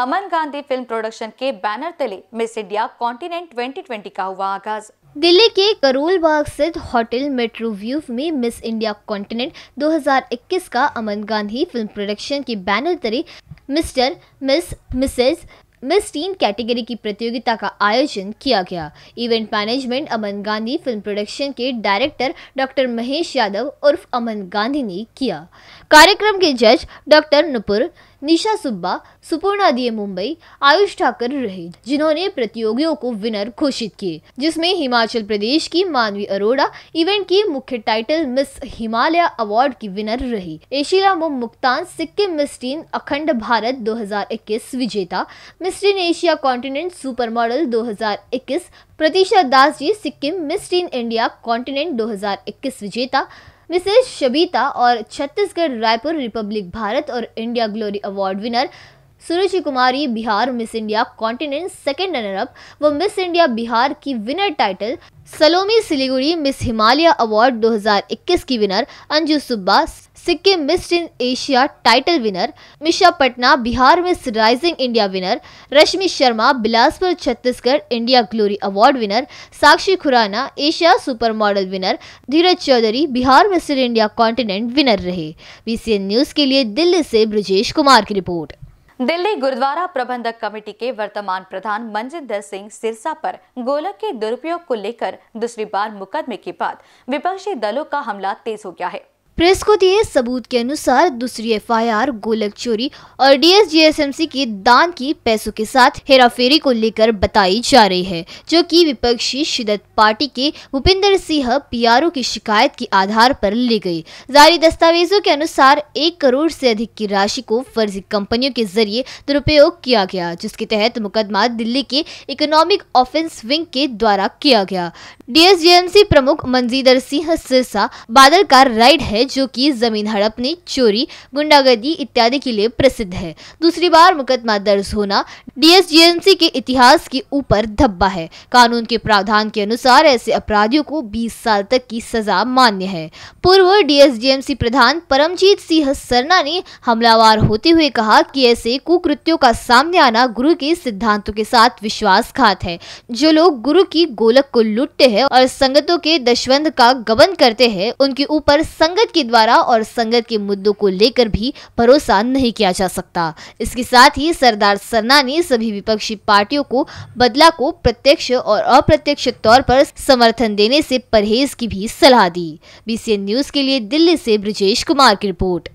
अमन Gandhi film production के banner तले Miss India Continent twenty का हुआ आगाज दिल्ली के करोल बाग स्थित होटल मेट्रो व्यू में मिस इंडिया कॉन्टिनेंट 2021 का अमन गांधी फिल्म प्रोडक्शन के बैनर तले Mr Miss Mrs Miss team category की प्रतियोगिता का आयोजन किया गया event management Aman Gandhi film production के डायरेक्टर डॉक्टर महेश यादव उर्फ अमन गांधी ने किया कार्यक्रम के जज डॉक्टर नुपुर निशा सुब्बा सुपूर्णा दिए मुंबई आयुष ठाकर रहे जिन्होंने प्रतियोगियों को विनर घोषित किए जिसमें हिमाचल प्रदेश की मानवी अरोड़ा इवेंट की मुख्य टाइटल मिस हिमालय अवार्ड की विनर रही एशिया मुम मुक्तान सिक्किम मिस टीम अखंड भारत 2021 विजेता Miss teen Asia Continent super model दो Pratisha Das ji Sikkim Miss teen India Continent दो विजेता विशेष शबीता और छत्तीसगढ़ रायपुर रिपब्लिक भारत और India glory award winner Suruchi Kumari Bihar Miss India Continent second runner up व मिस इंडिया बिहार की winner title Salomi Siliguri Miss Himalaya award 2021 की winner Anju Subba Sikkim Miss in Asia title winner Misha Patna Bihar Miss rising India winner Rashmi Sharma Bilaspur Chhattisgarh India glory award winner Sakshi Khurana Asia super model winner Dheeraj Chaudhary Bihar Mr India Continent winner रहे B news के लिए दिल्ली से ब्रजेश कुमार की report Delhi gurdwara प्रबंधक committee के वर्तमान प्रधान मनजिंदर सिंह सिरसा पर गोलक के दुरुपयोग को लेकर दूसरी बार मुकदमे के बाद विपक्षी दलों का हमला तेज हो गया है प्रेस को दिए सबूत के अनुसार दूसरी एफआईआर गोलक चोरी और डीएसजीएसएमसी की दान की पैसों के साथ हेराफेरी को लेकर बताई जा रही है जो कि विपक्षी शिदत पार्टी के भूपिंदर सिंह पीआरओ की शिकायत के आधार पर ली गई जारी दस्तावेजों के अनुसार एक करोड़ से अधिक की राशि को फर्जी कंपनियों के जरिए दुरुपयोग किया गया जिसके तहत मुकदमा दिल्ली के इकोनॉमिक ऑफेंस विंग के द्वारा किया गया डीएसजीएमसी प्रमुख मंजीदर सिंह सिरसा बादल का राइड है जो कि जमीन हड़पने चोरी गुंडागर्दी इत्यादि के लिए प्रसिद्ध है दूसरी बार मुकदमा दर्ज होना डीएसजीएमसी के इतिहास के ऊपर धब्बा है कानून के प्रावधान के अनुसार ऐसे अपराधियों को बीस साल तक की सजा मान्य है पूर्व डीएसजीएमसी प्रधान परमजीत सिंह सरना ने हमलावार होते हुए कहा कि ऐसे कुकृत्यों का सामने आना गुरु के सिद्धांतों के साथ विश्वासघात है जो लोग गुरु की गोलक को लुटते हैं और संगतों के दशवंध का गबन करते हैं उनके ऊपर संगत के द्वारा और संगत के मुद्दों को लेकर भी भरोसा नहीं किया जा सकता इसके साथ ही सरदार सरना ने सभी विपक्षी पार्टियों को बदला को प्रत्यक्ष और अप्रत्यक्ष तौर पर समर्थन देने से परहेज की भी सलाह दी बीसीएन न्यूज के लिए दिल्ली से ब्रजेश कुमार की रिपोर्ट